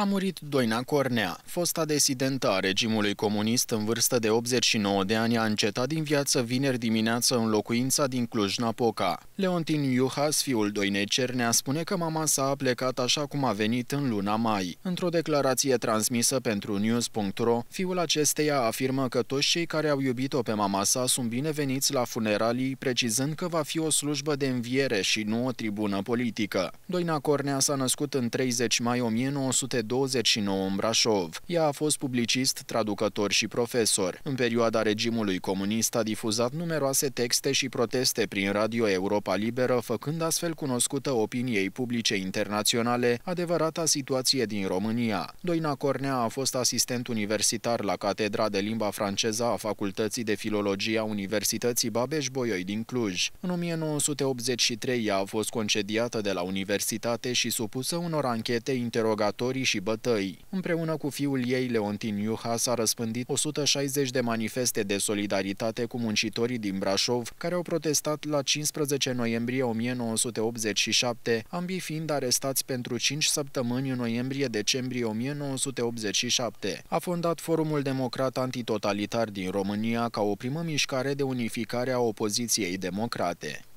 A murit Doina Cornea, fosta desidentă a regimului comunist în vârstă de 89 de ani, a încetat din viață vineri dimineață în locuința din Cluj-Napoca. Leontin Iuhas, fiul Doinei Cernea, spune că mama sa a plecat așa cum a venit în luna mai. Într-o declarație transmisă pentru news.ro, fiul acesteia afirmă că toți cei care au iubit-o pe mama sa sunt bineveniți la funeralii, precizând că va fi o slujbă de înviere și nu o tribună politică. Doina Cornea s-a născut în 30 mai 1900 29 în Brașov. Ea a fost publicist, traducător și profesor. În perioada regimului comunist a difuzat numeroase texte și proteste prin Radio Europa Liberă, făcând astfel cunoscută opiniei publice internaționale adevărata situație din România. Doina Cornea a fost asistent universitar la Catedra de Limba Franceză a Facultății de Filologie a Universității Babeș-Bolyai din Cluj. În 1983 ea a fost concediată de la universitate și supusă unor anchete, interogatorii și și bătăi. Împreună cu fiul ei, Leontin Iuha, s-a răspândit 160 de manifeste de solidaritate cu muncitorii din Brașov, care au protestat la 15 noiembrie 1987, ambii fiind arestați pentru 5 săptămâni în noiembrie-decembrie 1987. A fondat Forumul Democrat Antitotalitar din România ca o primă mișcare de unificare a opoziției democrate.